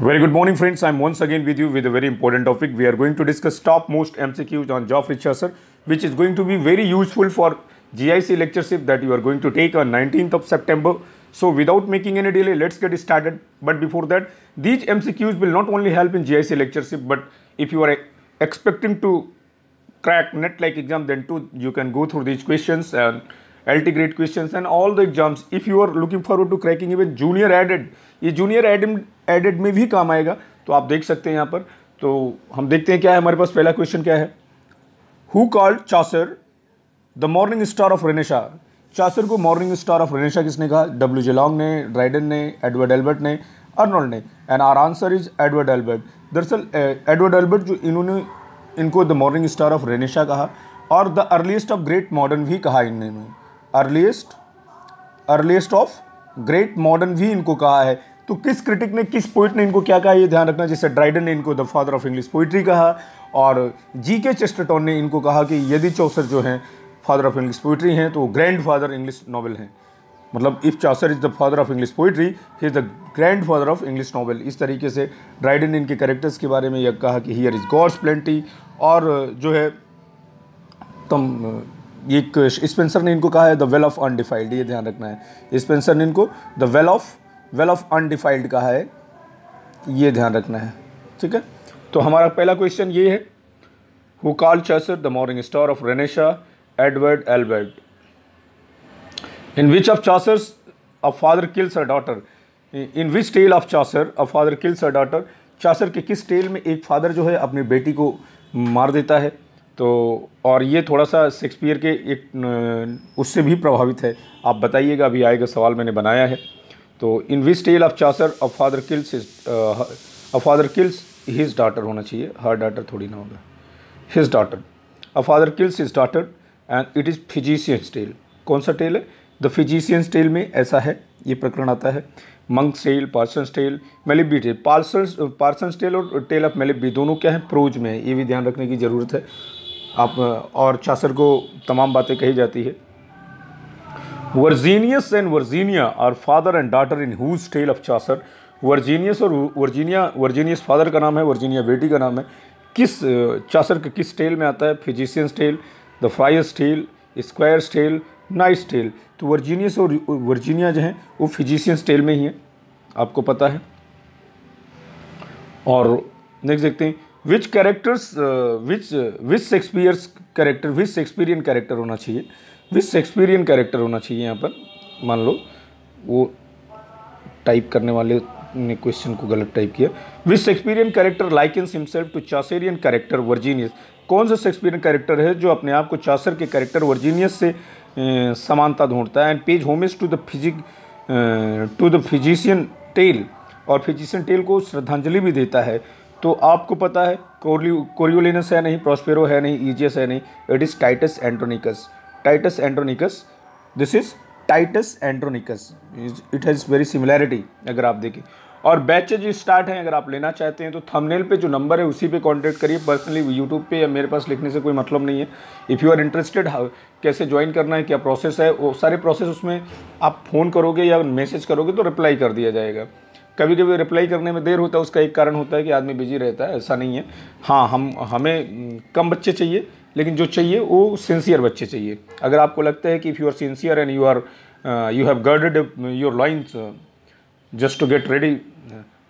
Very good morning friends, I am once again with you with a very important topic. We are going to discuss top most MCQs on Geoff Richardson which is going to be very useful for GIC lectureship that you are going to take on 19th of September. So without making any delay, let's get started. But before that, these MCQs will not only help in GIC lectureship but if you are expecting to crack net like exam then too you can go through these questions and LT grade questions and all the exams. If you are looking forward to cracking even junior added, a junior added added में भी काम आएगा तो आप देख सकते हैं यहाँ पर तो हम देखते हैं क्या है हमारे पास पहला क्वेश्चन क्या है who called Chaucer the morning star of renaissance Chaucer को मॉर्निंग स्टार ऑफ रेनेशा किसने कहा डब्ल्यू जेलोंग ने ड्राइडन ने एडवर्ड एल्बर्ट ने अर्नोल्ड ने and our answer is Edward Albert दरअसल एडवर्ड एल्बर्ट जो इन्होंने इनको the morning star of renaissance कहा और the earliest of great modern भी कहा इन्होंने earliest earliest of great modern भी इनको कहा है तो किस क्रिटिक ने किस पोइट ने इनको क्या कहा ये ध्यान रखना जैसे ड्राइडन ने इनको the father of English poetry कहा और जी के चेस्टरटॉन ने इनको कहा कि यदि चौसर जो हैं फादर ऑफ इंग्लिश पोइट्री हैं तो ग्रैंड फादर इंग्लिश नॉवल हैं मतलब if Chaucer is the father of English poetry he is the grandfather of English novel इस तरीके से ड्राइडन ने इनके करेक्टर्स के बारे में यह कहा कि हियर इज़ गॉड्स प्लेंटी और जो है तम एक स्पेंसर ने इनको कहा है द वेल ऑफ अनडिफाइल्ड ये ध्यान रखना है स्पेंसर ने इनको the well of well of undefiled का है ये ध्यान रखना है ठीक है तो हमारा पहला क्वेश्चन ये है who call Chaucer the morning star of Renaissance Edward Albert in which of Chaucer's a father kills a daughter in which tale of Chaucer a father kills a daughter Chaucer के किस tell में एक father जो है अपनी बेटी को मार देता है तो और ये थोड़ा सा शेक्सपियर के एक उससे भी प्रभावित है आप बताइएगा अभी आएगा सवाल मैंने बनाया है तो in which tale of Chaucer a father kills a father kills his daughter होना चाहिए हर डाटर थोड़ी ना होगा his daughter a father kills his daughter and it is physician's tale कौन सा टेल है द फिजिशियंस टेल में ऐसा है ये प्रकरण आता है monk tale parson tale Melibee tale parson parson tale और टेल ऑफ मेलिबी दोनों क्या है प्रोज में है ये भी ध्यान रखने की ज़रूरत है आप uh, और चासर को तमाम बातें कही जाती है Virginius and Virginia are father and daughter in whose tale of Chaucer Virginius और वर्जीनिया वर्जीनियस फादर का नाम है वर्जीनिया बेटी का नाम है किस चासर के किस टेल में आता है physician's tale the friar's tale squire's tale knight's tale तो वर्जीनियस और वर्जीनिया जो हैं वो फिजिशियन स्टेल में ही हैं आपको पता है और नेक्स्ट देखते हैं which characters which which Shakespeare's character which Shakespearean character होना चाहिए विथ शेक्सपीरियन कैरेक्टर होना चाहिए यहाँ पर मान लो वो टाइप करने वाले ने क्वेश्चन को गलत टाइप किया with Shakespearean character like in himself to Chaucerian character Virginius कौन सा शेक्सपीरियन कैरेक्टर है जो अपने आप को चासर के कैरेक्टर वर्जीनियस से समानता ढूंढता है and pays homage to the physic to the physician tale और फिजिशियन टेल को श्रद्धांजलि भी देता है तो आपको पता है कोरियोलिनस है नहीं प्रोस्पेरो है नहीं ईजियस है नहीं it is Titus Andronicus Titus Andronicus. This is Titus Andronicus. It has very similarity अगर आप देखें और बैचेज स्टार्ट हैं अगर आप लेना चाहते हैं तो थंबनेल पे जो नंबर है उसी पे कांटेक्ट करिए पर्सनली यूट्यूब पे या मेरे पास लिखने से कोई मतलब नहीं है इफ़ यू आर इंटरेस्टेड कैसे ज्वाइन करना है क्या प्रोसेस है वो सारे प्रोसेस उसमें आप फ़ोन करोगे या मैसेज करोगे तो रिप्लाई कर दिया जाएगा कभी कभी रिप्लाई करने में देर होता है उसका एक कारण होता है कि आदमी बिजी रहता है ऐसा नहीं है हाँ हम हमें हम्म, कम बच्चे चाहिए लेकिन जो चाहिए वो सिंसियर बच्चे चाहिए अगर आपको लगता है कि if you are sincere and you are you have girded your lines just to get ready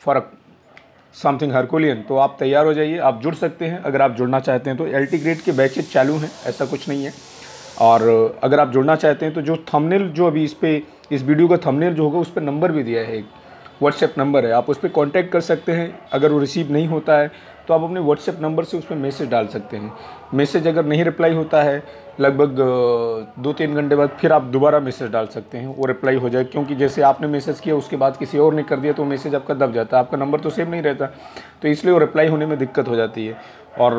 for a something Herculean तो आप तैयार हो जाइए आप जुड़ सकते हैं अगर आप जुड़ना चाहते हैं तो एल ग्रेड के बैचेज चालू हैं ऐसा कुछ नहीं है और अगर आप जुड़ना चाहते हैं तो जो थंबनेल जो अभी इस पर इस वीडियो का थंबनेल जो होगा उस पर नंबर भी दिया है एक व्हाट्सएप नंबर है आप उस पर कॉन्टैक्ट कर सकते हैं अगर वो रिसीव नहीं होता है तो आप अपने व्हाट्सएप नंबर से उसमें मैसेज डाल सकते हैं मैसेज अगर नहीं रिप्लाई होता है लगभग दो तीन घंटे बाद फिर आप दोबारा मैसेज डाल सकते हैं वो रिप्लाई हो जाए क्योंकि जैसे आपने मैसेज किया उसके बाद किसी और ने कर दिया तो मैसेज आपका दब जाता है आपका नंबर तो सेम नहीं रहता तो इसलिए वो रिप्लाई होने में दिक्कत हो जाती है और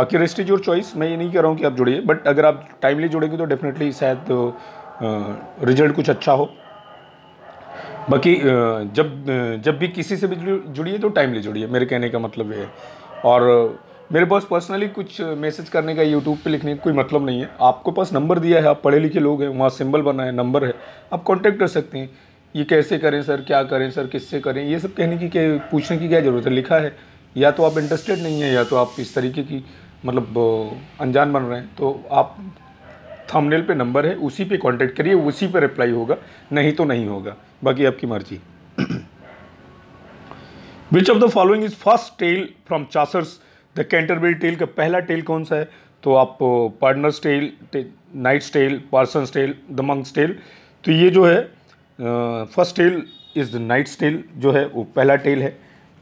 बाकी रेस्ट इज योर चॉइस मैं ये नहीं कह रहा हूँ कि आप जुड़िए बट अगर आप टाइमली जुड़ेंगे तो डेफिनेटली शायद रिजल्ट कुछ अच्छा हो बाकी जब जब भी किसी से भी जुड़िए तो टाइमली जुड़िए मेरे कहने का मतलब ये है और मेरे पास पर्सनली कुछ मैसेज करने का यूट्यूब पे लिखने का कोई मतलब नहीं है आपको पास नंबर दिया है आप पढ़े लिखे लोग हैं वहाँ सिंबल बना है नंबर है आप कांटेक्ट कर सकते हैं ये कैसे करें सर क्या करें सर किससे करें ये सब कहने की क्या पूछने की क्या ज़रूरत है लिखा है या तो आप इंटरेस्टेड नहीं है या तो आप इस तरीके की मतलब अनजान बन रहे हैं तो आप थंबनेल पे नंबर है उसी पे कांटेक्ट करिए उसी पे रिप्लाई होगा नहीं तो नहीं होगा बाकी आपकी मर्जी which of the following is first tale from Chaucer's the Canterbury tale का पहला टेल कौन सा है तो आप pardoner's tale knight's tale parson's tale the monk's tale तो ये जो है first tale is the knight's tale जो है वो पहला टेल है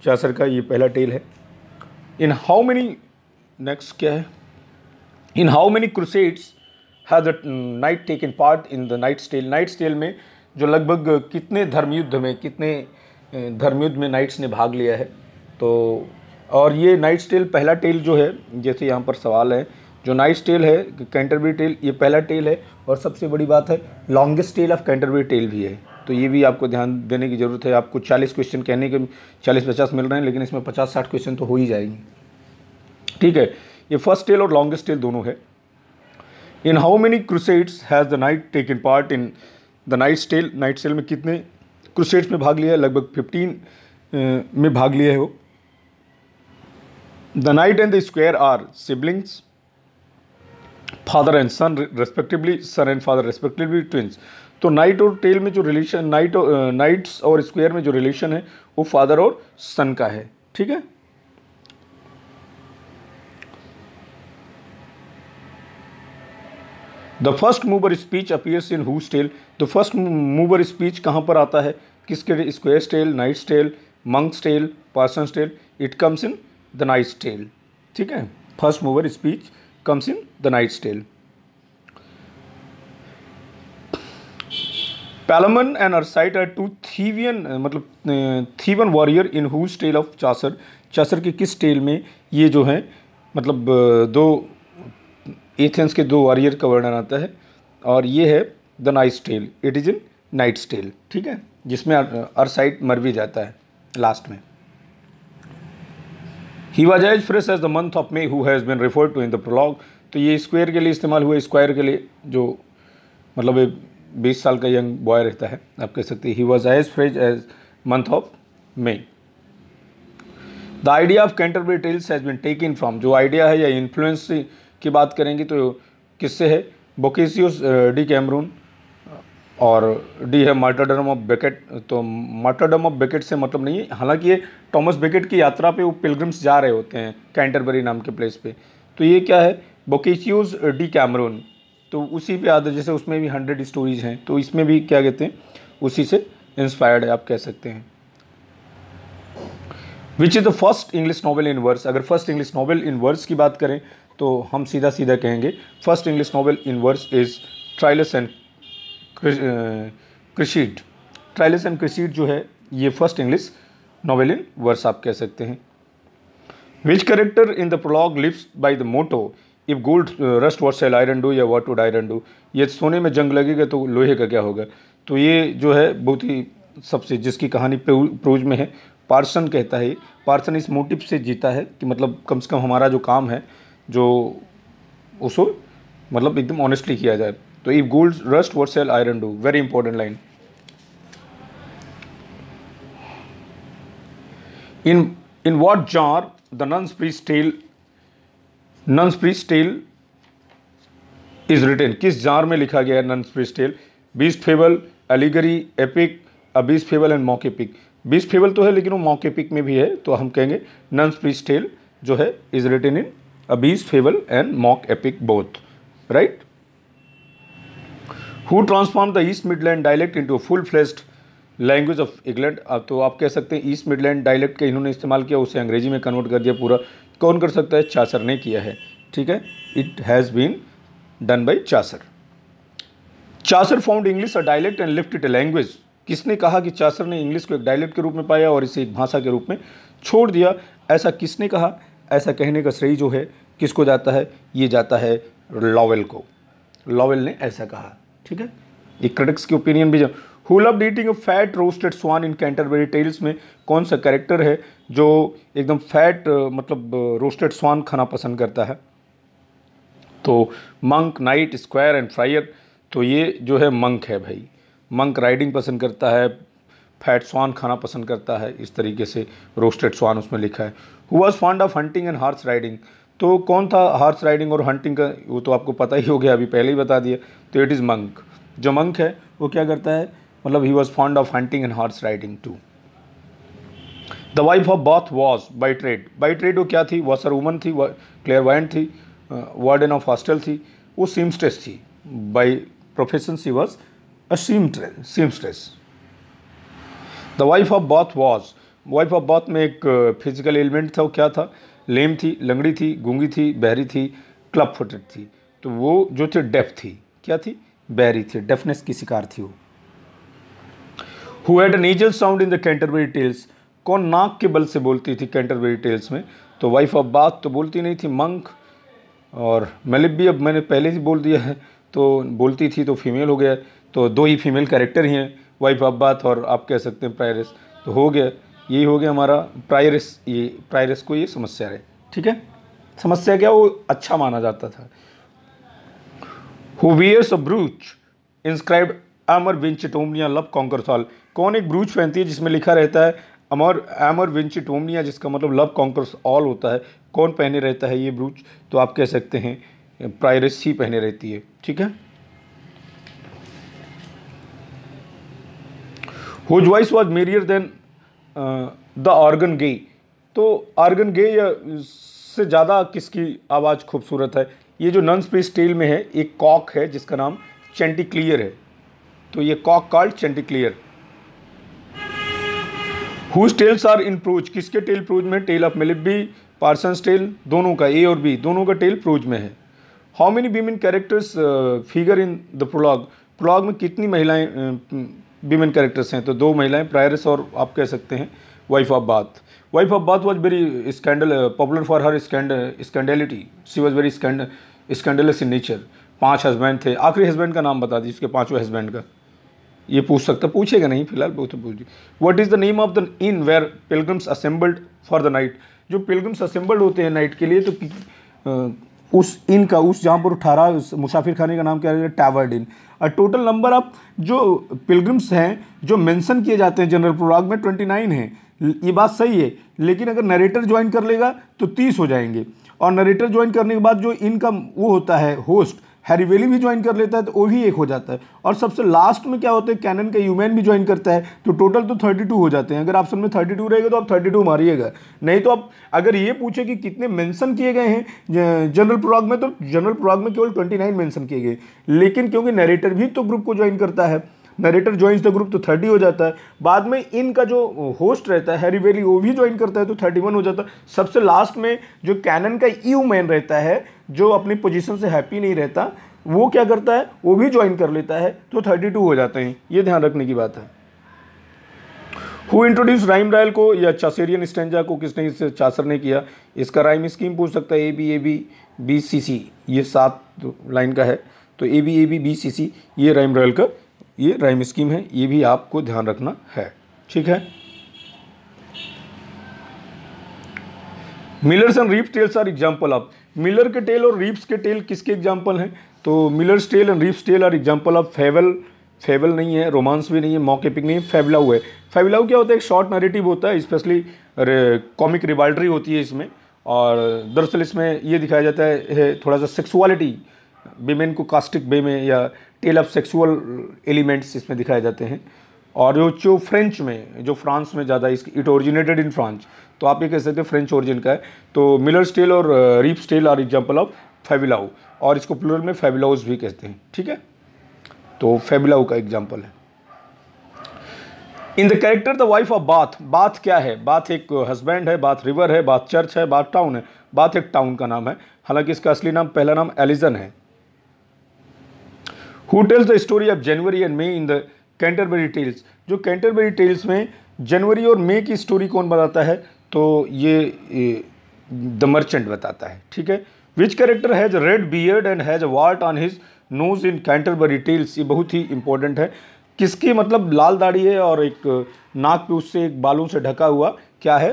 चासर का ये पहला टेल है इन हाउ मेनी नेक्स्ट क्या है in how many crusades has the knight in part in the knight's tale knight's tale में जो लगभग कितने धर्मयुद्ध में कितने धर्मयुद्ध में नाइट्स ने भाग लिया है तो और ये नाइट्स टेल पहला टेल जो है जैसे यहाँ पर सवाल है जो नाइट्स टेल है कैंटरबरी टेल ये पहला टेल है और सबसे बड़ी बात है longest tale of Canterbury tale भी है तो ये भी आपको ध्यान देने की ज़रूरत है आपको चालीस क्वेश्चन कहने के चालीस पचास मिल रहे हैं लेकिन इसमें पचास साठ क्वेश्चन तो हो ही जाएंगे ठीक है ये फर्स्ट टेल और लॉन्गेस्ट टेल दोनों है in how many crusades has the knight taken part in the knight's tale knight's tale में कितने क्रूसेड्स में भाग लिया है लगभग फिफ्टीन में भाग लिए हो the knight and the squire are siblings father and son respectively son and father respectively twins तो नाइट और टेल में जो रिलेशन नाइट नाइट्स और स्क्वायर में जो रिलेशन है वो फादर और सन का है ठीक है the first mover speech appears in whose tale the first mover speech कहाँ पर आता है किसके squire tale knight tale monk tale parson tale it comes in the knight tale ठीक है first mover speech comes in the knight tale Palamon and Arcite are two Theban मतलब Theban warrior in whose tale of Chaucer Chaucer के किस tell में ये जो है मतलब दो एथेंस के दो वॉरियर का वर्णन आता है और ये है the knight's tale it is in knight's tale ठीक है जिसमें अरसाइट मर भी जाता है लास्ट में he was as fresh as the month of May who has been referred to in the prologue तो ये स्क्वायर के लिए इस्तेमाल हुआ स्क्वायर के लिए जो मतलब बीस साल का यंग बॉय रहता है आप कह सकते he was as fresh as month of May the idea of Canterbury tales has been taken from जो आइडिया है या इन्फ्लुएंस की बात करेंगे तो किससे है बोकेसियोस डी कैमरून और डी है मार्टाडम ऑफ बेकेट तो मार्टाडम ऑफ बेकेट से मतलब नहीं है हालांकि ये टॉमस बेकेट की यात्रा पे वो पिलग्रिम्स जा रहे होते हैं कैंटरबरी नाम के प्लेस पे तो ये क्या है बोकेशियोज डी कैमरून तो उसी पे आधार जैसे उसमें भी हंड्रेड स्टोरीज हैं तो इसमें भी क्या कहते हैं उसी से इंस्पायर्ड है आप कह सकते हैं which is the first English novel in verse अगर first English novel in verse की बात करें तो हम सीधा सीधा कहेंगे first English novel in verse is Troilus and Criseyde Troilus and Criseyde जो है ये first English novel in verse आप कह सकते हैं which character in the prologue lives by the motto if gold rust what shall iron do या what would iron do ये सोने में जंग लगेगा तो लोहे का क्या होगा तो ये जो है बहुत ही सबसे जिसकी कहानी प्रूज में है पार्सन कहता है पार्सन इस मोटिव से जीता है कि मतलब कम से कम हमारा जो काम है जो उसको मतलब एकदम ऑनेस्टली किया जाए तो if gold rust वर्ट cell iron do very important line in in what jar the nuns pre stele nuns pre stele is retain किस जार में लिखा गया है नन्स प्री स्टेल बीस fable allegory epic अबीस fable and mock epic बीस fable तो है लेकिन वो पिक में भी है तो हम कहेंगे नंस प्रीस टेल जो है is retain in a beast fable and mock epic both right who transform the East Midland dialect into full fledged language of England तो आप कह सकते हैं ईस्ट मिडलैंड डायलेक्ट का इन्होंने इस्तेमाल किया उसे अंग्रेजी में कन्वर्ट कर दिया पूरा कौन कर सकता है चासर ने किया है ठीक है it has been done by Chaucer Chaucer found English a dialect and left it a language किसने कहा कि चासर ने इंग्लिश को एक डायलेक्ट के रूप में पाया और इसे एक भाषा के रूप में छोड़ दिया ऐसा किसने कहा ऐसा कहने का श्रेय जो है किसको जाता है ये जाता है लॉवेल को लॉवेल ने ऐसा कहा ठीक है ये क्रिटिक्स की ओपिनियन भी who love eating fat roasted swan in Canterbury tales में कौन सा कैरेक्टर है जो एकदम फैट मतलब रोस्टेड स्वान खाना पसंद करता है तो monk knight squire and friar तो ये जो है मंक है भाई मंक राइडिंग पसंद करता है फैट स्वान खाना पसंद करता है इस तरीके से रोस्टेड स्वान उसमें लिखा है who was fond of hunting and horse riding तो कौन था हार्स राइडिंग और हंटिंग का वो तो आपको पता ही हो गया अभी पहले ही बता दिया तो इट इज़ मंक जो मंक है वो क्या करता है मतलब he was fond of hunting and horse riding to the wife of Bath was by trade by trade वो क्या थी वॉसर वूमन थी क्लेयर वाइंड थी वार्डन ऑफ हॉस्टल थी वो सीमस्टेस थी by profession she was a seamstress. The wife of Bath was wife of Bath में एक फिजिकल uh, एलिमेंट था वो क्या था लेम थी लंगड़ी थी गूंगी थी बहरी थी क्लब फुटेड थी तो वो जो थी डेफ थी क्या थी बहरी थी डेफनेस की शिकार थी वो who had nasal sound in the Canterbury tales कौन नाक के बल से बोलती थी कैंटरबरी टेल्स में तो वाइफ ऑफ बाथ तो बोलती नहीं थी मंक और मलिब भी अब मैंने पहले ही बोल दिया है तो बोलती थी तो फीमेल हो गया तो दो ही फीमेल कैरेक्टर ही हैं वाइफ अब्बात और आप कह सकते हैं प्रायरस तो हो गया यही हो गया हमारा प्रायरस ये प्रायरस को ये समस्या रहे ठीक है समस्या क्या वो अच्छा माना जाता था अ ब्रूच इंस्क्राइब अमर लव लब कॉन्करसॉल कौन एक ब्रूच पहनती है जिसमें लिखा रहता है अमर एमर टोमनिया जिसका मतलब लव कॉन्कर्स ऑल होता है कौन पहने रहता है ये ब्रूच तो आप कह सकते हैं प्रायरस ही पहने रहती है ठीक है whose voice was merrier than the organ gay तो ऑर्गन गे या से ज़्यादा किसकी आवाज़ खूबसूरत है ये जो नन स्पेस टेल में है एक कॉक है जिसका नाम क्लियर है तो ये cock called clear whose tales are in prose किसके टेल प्रोज में tale of Melibee parson tale दोनों का ए और बी दोनों का टेल प्रोज में है how many women characters figure in the prologue prologue में कितनी महिलाएं uh, वीमेन कैरेक्टर्स हैं तो दो महिलाएं प्रायरस और आप कह सकते हैं wife of Bath wife of Bath was very scandal popular for her scandality she was very scandalous in nature पांच हस्बैंड थे आखिरी हस्बैंड का नाम बता दीजिए उसके पांचवें हस्बैंड का ये पूछ सकता पूछेगा नहीं फिलहाल बहुत तो पूछ दी what is the name of the inn where pilgrims assembled for the night जो पिलग्रम्स असेंबल्ड होते हैं नाइट के लिए तो उस इन का उस जहाँ पर अठारह मुसाफिर खाने का नाम क्या है टावर्ड इन और टोटल नंबर ऑफ जो पिलग्रम्स हैं जो मेंशन किए जाते हैं जनरल प्रोलॉग में ट्वेंटी नाइन है ये बात सही है लेकिन अगर नरेटर ज्वाइन कर लेगा तो तीस हो जाएंगे और नरेटर ज्वाइन करने के बाद जो इनका वो होता है होस्ट हैरीवेली भी ज्वाइन कर लेता है तो वो भी एक हो जाता है और सबसे लास्ट में क्या होता है कैनन का यूमैन भी ज्वाइन करता है तो टोटल तो थर्टी टू हो जाते हैं अगर ऑप्शन में थर्टी टू रहेगा तो आप थर्टी टू मारिएगा नहीं तो आप अगर ये पूछे कि कितने मैंसन किए गए हैं जनरल प्रोग में तो जनरल प्रोग में केवल ट्वेंटी नाइन मैंसन किए गए लेकिन क्योंकि नरेटर भी तो ग्रुप को ज्वाइन करता है नरेटर ज्वाइंस द ग्रुप तो थर्टी हो जाता है बाद में इनका जो होस्ट रहता है हैरी वेली वो भी ज्वाइन करता है तो थर्टी वन हो जाता है सबसे लास्ट में जो कैनन का ई e मैन रहता है जो अपनी पोजीशन से हैप्पी नहीं रहता वो क्या करता है वो भी ज्वाइन कर लेता है तो थर्टी टू हो जाते हैं ये ध्यान रखने की बात है हु इंट्रोड्यूस राइम डायल को या चासेरियन स्टेंजा को किसने इस चासर ने किया इसका राइम स्कीम पूछ सकता है A B A B B C C ये सात लाइन का है तो A B A B B C C ये राइम डायल का ये राइम स्कीम है ये भी आपको ध्यान रखना है ठीक है Miller's and Reeve tales are example of miller के टेल और रीप्स के टेल किसके एग्जाम्पल हैं तो Miller's tale and Reeve's tale are example of fable fable नहीं है रोमांस भी नहीं है मॉक एपिक नहीं है फेवलाउ है फेवलाउ क्या होता है एक शॉर्ट नरेटिव होता है स्पेशली कॉमिक रिवाल्ट्री होती है इसमें और दरअसल इसमें ये दिखाया जाता है, थोड़ा सा सेक्सुअलिटी बेमेन को कास्टिक बेमे या टेल ऑफ सेक्सुअल एलिमेंट्स इसमें दिखाए जाते हैं और जो जो फ्रेंच में जो फ्रांस में ज़्यादा इस इट ओरिजिनेटेड इन फ्रांस तो आप ये कह सकते हैं फ्रेंच ओरिजिन का है तो मिलर स्टेल और Reeve's tale are example of fabliau और इसको प्लूरल में फेबिलाउस भी कहते हैं ठीक है तो फेबिलाऊ का एग्जाम्पल है in the character the wife of Bath Bath क्या है बाथ एक हस्बैंड है बाथ रिवर है बाथ चर्च है बाथ टाउन है बाथ एक टाउन का नाम है हालांकि इसका असली नाम पहला नाम एलिजन है who tells the story of January and May in the Canterbury tales जो कैंटरबरी टेल्स में जनवरी और मे की स्टोरी कौन बताता है तो ये द मर्चेंट बताता है ठीक है which character has red beard and has wart on his nose in Canterbury tales ये बहुत ही इंपॉर्टेंट है किसकी मतलब लाल दाढ़ी है और एक नाक पे उससे एक बालों से ढका हुआ क्या है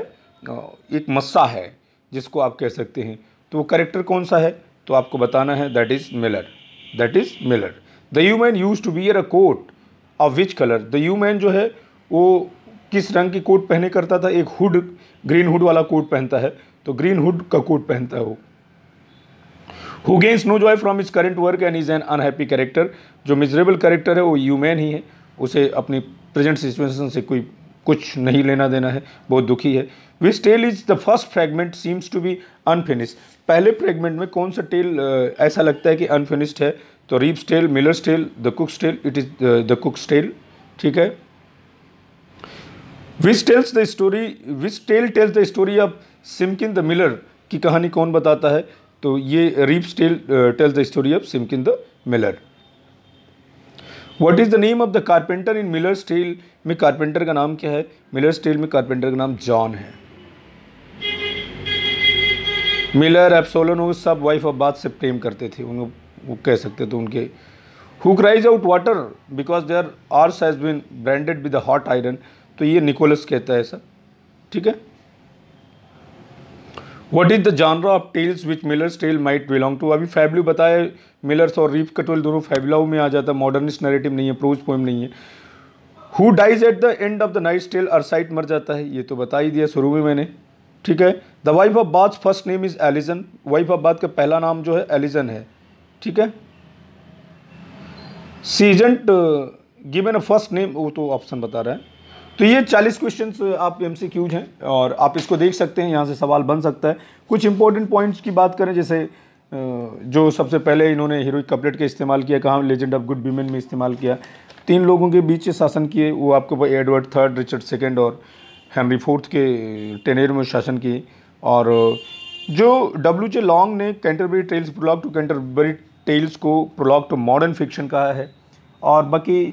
एक मस्सा है जिसको आप कह सकते हैं तो वो करेक्टर कौन सा है तो आपको बताना है that is Miller that is Miller the yeoman used to bear a coat of which colour the yeoman जो है वो किस रंग की कोट पहने करता था एक हुड ग्रीन हुड वाला कोट पहनता है तो ग्रीन हुड का कोट पहनता है वो who gains no joy from his current work and is an unhappy character जो मिजरेबल करेक्टर है वो यूमैन ही है उसे अपनी प्रेजेंट सिचुएशन से कोई कुछ नहीं लेना देना है बहुत दुखी है which tale is the first fragment seems to be unfinished पहले फ्रेगमेंट में कौन सा टेल ऐसा लगता है कि अनफिनिश्ड है तो reeve's tale miller's tale the cook's tale it is the cook's tale ठीक है which tells the story which tale tells the story of Simkin the miller की कहानी कौन बताता है तो ये reeve's tale tells the story of Simkin the miller what is the name of the carpenter in miller's tale में carpenter का नाम क्या है मिलर स्टेल में कारपेंटर का नाम जॉन है मिलर एप्सोलन सब वाइफ और बात से प्रेम करते थे उनको वो कह सकते तो उनके who cries out water because their arse has been branded with hot iron तो ये निकोलस कहता है सर ठीक है what is the genre of tales which miller's tale might belong to अभी फैबलू बताए मिलर्स और रीफ कटोल दोनों फैबलाओ में आ जाता है मॉडर्निस्ट नरेटिव नहीं है प्रोज पोइम नहीं है who dies at the end of the knight tale Arcite मर जाता है ये तो बता ही दिया शुरू में मैंने ठीक है the wife of Bath first name is Alison wife of Bath का पहला नाम जो है एलिजन है ठीक है सीजेंट गिवन फर्स्ट नेम वो तो ऑप्शन बता रहा है तो ये 40 क्वेश्चंस uh, आप एम हैं और आप इसको देख सकते हैं यहाँ से सवाल बन सकता है कुछ इंपॉर्टेंट पॉइंट्स की बात करें जैसे uh, जो सबसे पहले इन्होंने हीरोइक कपलेट का इस्तेमाल किया कहाँ लेजेंड ऑफ गुड वीमेन में इस्तेमाल किया तीन लोगों के बीच शासन किए वो आपको एडवर्ड थर्ड रिचर्ड सेकेंड और हेनरी फोर्थ के टेनेर में शासन किए और uh, जो डब्ल्यू जे लॉन्ग ने Canterbury tales block to Canterbury tales को प्रोलॉग टू मॉडर्न फिक्शन कहा है और बाकी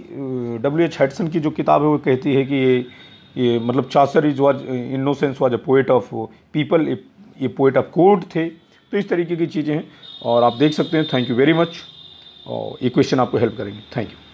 डब्ल्यू एच हेडसन की जो किताब है वो कहती है कि ये ये मतलब Chaucer is no sense was a poet of people ये पोइट ऑफ कोर्ट थे तो इस तरीके की चीज़ें हैं और आप देख सकते हैं थैंक यू वेरी मच और ये क्वेश्चन आपको हेल्प करेंगे थैंक यू